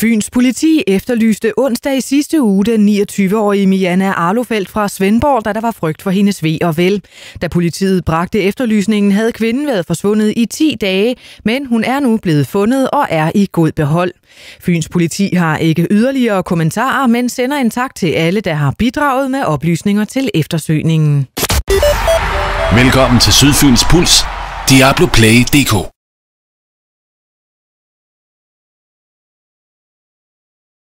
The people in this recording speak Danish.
Fyns politi efterlyste onsdag i sidste uge den 29-årige Mianna Arlofeldt fra Svendborg, da der var frygt for hendes ved og vel. Da politiet bragte efterlysningen, havde kvinden været forsvundet i 10 dage, men hun er nu blevet fundet og er i god behold. Fyns politi har ikke yderligere kommentarer, men sender en tak til alle, der har bidraget med oplysninger til eftersøgningen. Velkommen til Sydfyns Puls. Diablo Play DK.